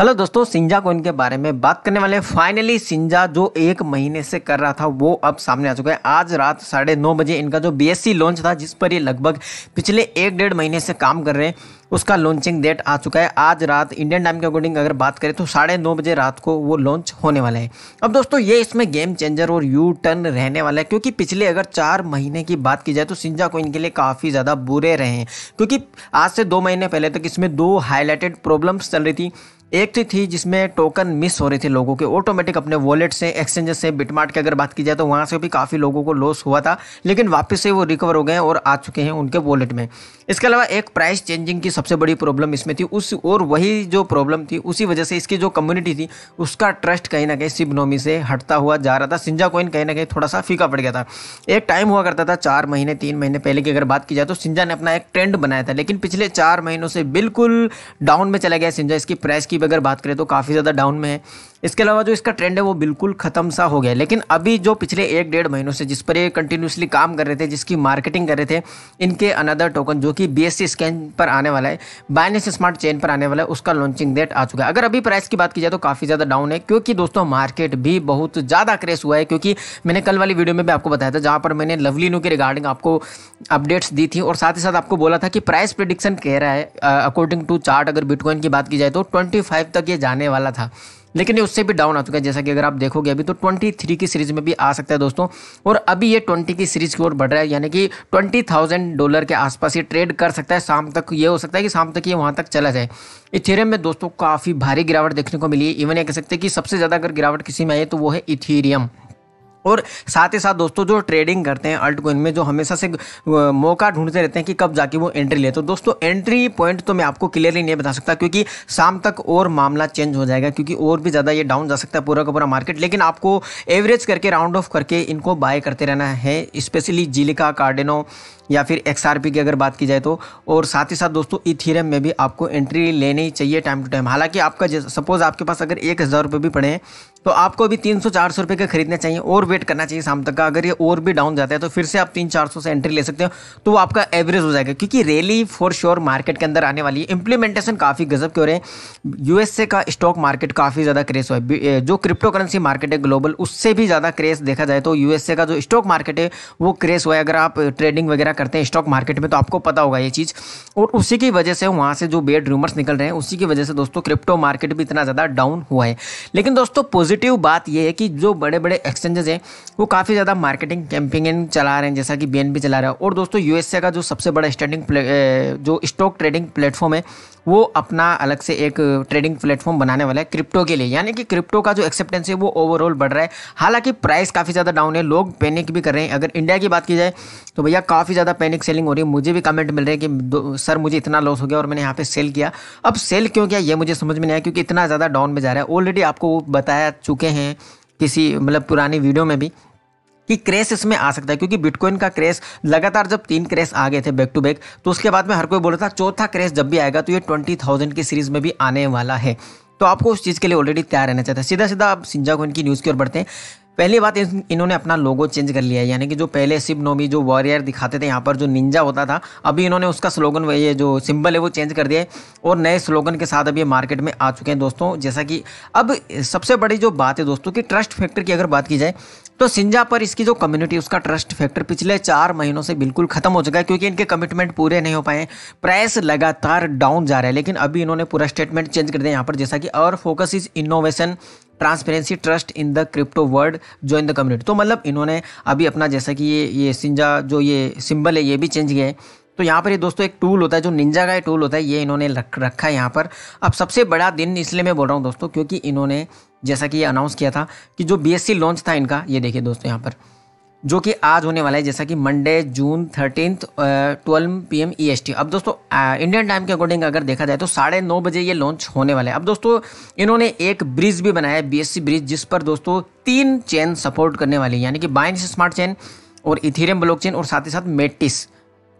hello दोस्तों सिंजा coin के बारे में बात करने वाले फाइनली सिंजा जो एक महीने से कर रहा था वो अब सामने आ चुका है आज रात साढ़े नौ बजे इनका जो बीएससी लॉन्च था जिस पर ये लगभग पिछले एक डेढ़ महीने से काम कर रहे हैं उसका लॉन्चिंग डेट आ चुका है आज रात इंडियन टाइम के अकॉर्डिंग अगर बात करें तो साढ़े नौ बजे रात को वो लॉन्च होने वाला है अब दोस्तों ये इसमें गेम चेंजर और यू टर्न रहने वाला है क्योंकि पिछले अगर चार महीने की बात की जाए तो सिंजा कोइन के लिए काफ़ी ज़्यादा बुरे रहे हैं क्योंकि आज से दो महीने पहले तक इसमें दो हाईलाइटेड प्रॉब्लम्स चल रही थी एक थी तो थी जिसमें टोकन मिस हो रहे थे लोगों के ऑटोमेटिक अपने वॉलेट से एक्सचेंजेस से बिटमार्ट की अगर बात की जाए तो वहाँ से भी काफ़ी लोगों को लॉस हुआ था लेकिन वापस से वो रिकवर हो गए और आ चुके हैं उनके वॉलेट में इसके अलावा एक प्राइस चेंजिंग की सबसे बड़ी प्रॉब्लम इसमें थी उस और वही जो प्रॉब्लम थी उसी वजह से इसकी जो कम्युनिटी थी उसका ट्रस्ट कहीं ना कहीं सिबनोमी से हटता हुआ जा रहा था सिंजा कोइन कहीं ना कहीं थोड़ा सा फीका पड़ गया था एक टाइम हुआ करता था चार महीने तीन महीने पहले की अगर बात की जाए तो सिंजा ने अपना एक ट्रेंड बनाया था लेकिन पिछले चार महीनों से बिल्कुल डाउन में चला गया सिंजा इसकी प्राइस की की अगर बात करें तो काफ़ी ज़्यादा डाउन में है इसके अलावा जो इसका ट्रेंड है वो बिल्कुल ख़त्म सा हो गया लेकिन अभी जो पिछले एक डेढ़ महीनों से जिस पर ये कंटिन्यूसली काम कर रहे थे जिसकी मार्केटिंग कर रहे थे इनके अनदर टोकन जो कि बी स्कैन पर आने वाला है बाइनेस स्मार्ट चेन पर आने वाला है उसका लॉन्चिंग डेट आ चुका है अगर अभी प्राइस की बात की जाए तो काफ़ी ज़्यादा डाउन है क्योंकि दोस्तों मार्केट भी बहुत ज़्यादा क्रेस हुआ है क्योंकि मैंने कल वाली वीडियो में भी आपको बताया था जहाँ पर मैंने लवली लवलीनो के रिगार्डिंग आपको अपडेट्स दी थी और साथ ही साथ आपको बोला था कि प्राइस प्रिडिक्शन कह रहा है अकॉर्डिंग टू चार्ट अगर बिटकॉइन की बात की जाए तो ट्वेंटी फाइव तक ये जाने वाला था लेकिन ये उससे भी डाउन आ चुका है जैसा कि अगर आप देखोगे अभी तो 23 की सीरीज में भी आ सकता है दोस्तों और अभी ये 20 की सीरीज की ओर बढ़ रहा है यानी कि 20,000 डॉलर के आसपास ये ट्रेड कर सकता है शाम तक ये हो सकता है कि शाम तक ये वहाँ तक चला जाए इथेरियम में दोस्तों काफ़ी भारी गिरावट देखने को मिली है इवन ये कह सकते हैं कि सबसे ज़्यादा अगर गिरावट किसी में आई तो वो है इथेरियम और साथ ही साथ दोस्तों जो ट्रेडिंग करते हैं अल्ट कोइन में जो हमेशा से मौका ढूंढते रहते हैं कि कब जाके वो एंट्री ले तो दोस्तों एंट्री पॉइंट तो मैं आपको क्लियरली नहीं बता सकता क्योंकि शाम तक और मामला चेंज हो जाएगा क्योंकि और भी ज़्यादा ये डाउन जा सकता है पूरा का पूरा मार्केट लेकिन आपको एवरेज करके राउंड ऑफ करके इनको बाय करते रहना है स्पेशली जिलिका कार्डेनो या फिर एक्स की अगर बात की जाए तो और साथ ही साथ दोस्तों इथीरियम में भी आपको एंट्री लेनी ही चाहिए टाइम टू टाइम हालांकि आपका सपोज आपके पास अगर एक हज़ार रुपये भी पड़े हैं तो आपको अभी तीन सौ चार सौ रुपये का खरीदना चाहिए और वेट करना चाहिए शाम तक का अगर ये और भी डाउन जाता है तो फिर से आप तीन चार सौ से एंट्री ले सकते हो तो वो आपका एवरेज हो जाएगा क्योंकि रैली फॉर श्योर मार्केट के अंदर आने वाली है इंप्लीमेंटेशन काफ़ी गजब के हो रहे हैं यूएसए का स्टॉक मार्केट काफ़ी ज़्यादा क्रेस हुआ है जो क्रिप्टो करेंसी मार्केट है ग्लोबल उससे भी ज़्यादा क्रेस देखा जाए तो यूएसए का जो स्टॉक मार्केट है वो क्रेस हुआ है अगर आप ट्रेडिंग वगैरह करते हैं स्टॉक मार्केट में तो आपको पता होगा ये चीज़ और उसी की वजह से वहाँ से जो बेड रूमर्स निकल रहे हैं उसी की वजह से दोस्तों क्रिप्टो मार्केट भी इतना ज़्यादा डाउन हुआ है लेकिन दोस्तों पॉजिटिव बात यह है कि जो बड़े बड़े एक्सचेंजेस हैं वो काफ़ी ज़्यादा मार्केटिंग कैंपेन चला रहे हैं जैसा कि बी चला रहा है और दोस्तों यूएसए का जो सबसे बड़ा स्टैंडिंग जो स्टॉक ट्रेडिंग प्लेटफॉर्म है वो अपना अलग से एक ट्रेडिंग प्लेटफॉर्म बनाने वाला है क्रिप्टो के लिए यानी कि क्रिप्टो का जो एक्सेप्टेंस है वो ओवरऑल बढ़ रहा है हालांकि प्राइस काफ़ी ज़्यादा डाउन है लोग पैनिक भी कर रहे हैं अगर इंडिया की बात की जाए तो भैया काफ़ी ज़्यादा ज़्यादा पैनिक सेलिंग हो रही है मुझे भी कमेंट मिल रहे हैं कि सर मुझे इतना लॉस हो गया और मैंने यहाँ पे सेल किया अब सेल क्यों किया ये मुझे समझ में नहीं आया क्योंकि इतना ज़्यादा डाउन में जा रहा है ऑलरेडी आपको बताया चुके हैं किसी मतलब पुरानी वीडियो में भी कि क्रेश इसमें आ सकता है क्योंकि बिटकॉइन का क्रेश लगातार जब तीन क्रेश आ गए थे बैक टू बैक तो उसके बाद में हर कोई बोल रहा था चौथा क्रेश जब भी आएगा तो ये ट्वेंटी थाउजेंड की सीरीज में भी आने वाला है तो आपको उस चीज़ के लिए ऑलरेडी तैयार रहना चाहता है सीधा सीधा आप सिंजा कोइन की न्यूज़ की ओर बढ़ते हैं पहली बात इन्होंने अपना लोगो चेंज कर लिया है यानी कि जो पहले शिव नोमी जो वॉरियर दिखाते थे यहाँ पर जो निंजा होता था अभी इन्होंने उसका स्लोगन ये जो सिंबल है वो चेंज कर दिया है और नए स्लोगन के साथ अभी ये मार्केट में आ चुके हैं दोस्तों जैसा कि अब सबसे बड़ी जो बात है दोस्तों कि ट्रस्ट फैक्टर की अगर बात की जाए तो सिंजा पर इसकी जो कम्युनिटी उसका ट्रस्ट फैक्टर पिछले चार महीनों से बिल्कुल खत्म हो चुका है क्योंकि इनके कमिटमेंट पूरे नहीं हो पाए प्राइस लगातार डाउन जा रहा है लेकिन अभी इन्होंने पूरा स्टेटमेंट चेंज कर दिया यहाँ पर जैसा कि और focus is innovation transparency trust in the crypto world join the community तो मतलब इन्होंने अभी अपना जैसा कि ये ये सिंजा जो ये सिंबल है ये भी चेंज किया है तो यहाँ पर ये दोस्तों एक टूल होता है जो निंजा का टूल होता है ये इन्होंने रख रखा है यहाँ पर अब सबसे बड़ा दिन इसलिए मैं बोल रहा हूँ दोस्तों क्योंकि इन्होंने जैसा कि ये अनाउंस किया था कि जो बी लॉन्च था इनका ये देखिए दोस्तों यहाँ पर जो कि आज होने वाला है जैसा कि Monday June thirteen twelve P M E S T अब दोस्तों इंडियन uh, टाइम के अकॉर्डिंग अगर देखा जाए तो साढ़े नौ बजे ये लॉन्च होने वाला है अब दोस्तों इन्होंने एक ब्रिज भी बनाया है बी एस सी ब्रिज जिस पर दोस्तों तीन चेन सपोर्ट करने वाली है यानी कि बाइंस स्मार्ट चेन और इथेरियम ब्लॉकचेन और साथ ही साथ मेटिस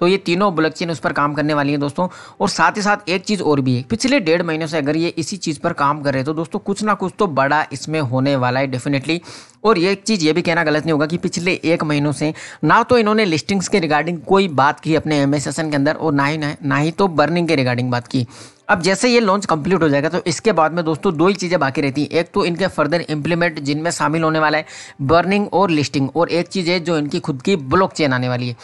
तो ये तीनों ब्लॉक चेन उस पर काम करने वाली है दोस्तों और साथ ही साथ एक चीज़ और भी है पिछले डेढ़ महीने से अगर ये इसी चीज़ पर काम कर रहे तो दोस्तों कुछ ना कुछ तो बड़ा इसमें होने वाला है डेफिनेटली और ये एक चीज़ ये भी कहना गलत नहीं होगा कि पिछले एक महीनों से ना तो इन्होंने लिस्टिंग्स के रिगार्डिंग कोई बात की अपने एम सेशन के अंदर और ना ही ना ही तो बर्निंग के रिगार्डिंग बात की अब जैसे ये लॉन्च कंप्लीट हो जाएगा तो इसके बाद में दोस्तों दो ही चीज़ें बाकी रहती हैं एक तो इनके फर्दर इंप्लीमेंट जिनमें शामिल होने वाला है बर्निंग और लिस्टिंग और एक चीज़ है जो इनकी खुद की ब्लॉक चेन आने वाली है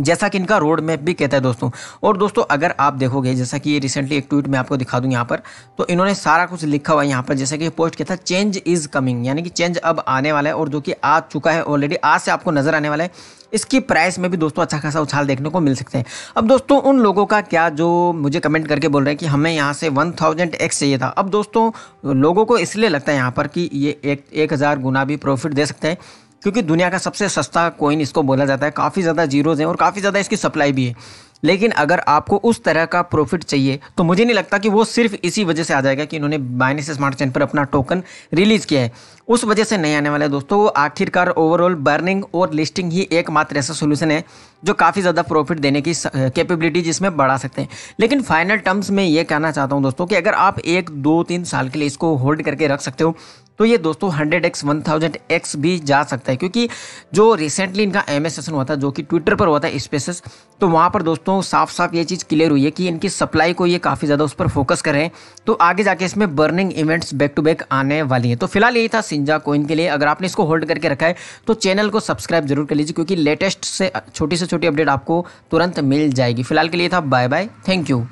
जैसा कि इनका रोड मैप भी कहता है दोस्तों और दोस्तों अगर आप देखोगे जैसा कि ये रिसेंटली एक ट्वीट मैं आपको दिखा दूँ यहाँ पर तो इन्होंने सारा कुछ लिखा हुआ है यहाँ पर जैसा कि पोस्ट कहता था चेंज इज़ कमिंग यानी कि चेंज अब आने वाला है और जो कि आ चुका है ऑलरेडी आज से आपको नज़र आने वाला है इसकी प्राइस में भी दोस्तों अच्छा खासा उछाल देखने को मिल सकते हैं अब दोस्तों उन लोगों का क्या जो मुझे कमेंट करके बोल रहे हैं कि हमें यहाँ से वन थाउजेंड एक्स चाहिए था अब दोस्तों लोगों को इसलिए लगता है यहाँ पर कि ये एक एक हज़ार गुना भी प्रॉफिट दे सकते हैं क्योंकि दुनिया का सबसे सस्ता कोइन इसको बोला जाता है काफ़ी ज़्यादा जीरोज़ हैं और काफ़ी ज़्यादा इसकी सप्लाई भी है लेकिन अगर आपको उस तरह का प्रॉफिट चाहिए तो मुझे नहीं लगता कि वो सिर्फ इसी वजह से आ जाएगा कि इन्होंने बाइनेस स्मार्ट चैन पर अपना टोकन रिलीज़ किया है उस वजह से नहीं आने वाले दोस्तों वो आखिरकार ओवरऑल बर्निंग और लिस्टिंग ही एकमात्र ऐसा सोल्यूशन है जो काफ़ी ज़्यादा प्रॉफिट देने की कैपेबिलिटी जिसमें बढ़ा सकते हैं लेकिन फाइनल टर्म्स में ये कहना चाहता हूँ दोस्तों कि अगर आप एक दो तीन साल के लिए इसको होल्ड करके रख सकते हो तो ये दोस्तों hundred X one thousand X भी जा सकता है क्योंकि जो रिसेंटली इनका एम एस सेशन हुआ था जो कि ट्विटर पर हुआ था स्पेसिस तो वहाँ पर दोस्तों साफ साफ ये चीज़ क्लियर हुई है कि इनकी सप्लाई को ये काफ़ी ज़्यादा उस पर फोकस कर रहे हैं तो आगे जाके इसमें burning events back to back आने वाली हैं तो फिलहाल यही था सिंजा कोइन के लिए अगर आपने इसको होल्ड करके रखा है तो चैनल को सब्सक्राइब जरूर कर लीजिए क्योंकि लेटेस्ट से छोटी से छोटी अपडेट आपको तुरंत मिल जाएगी फिलहाल के लिए था बाय बाय थैंक यू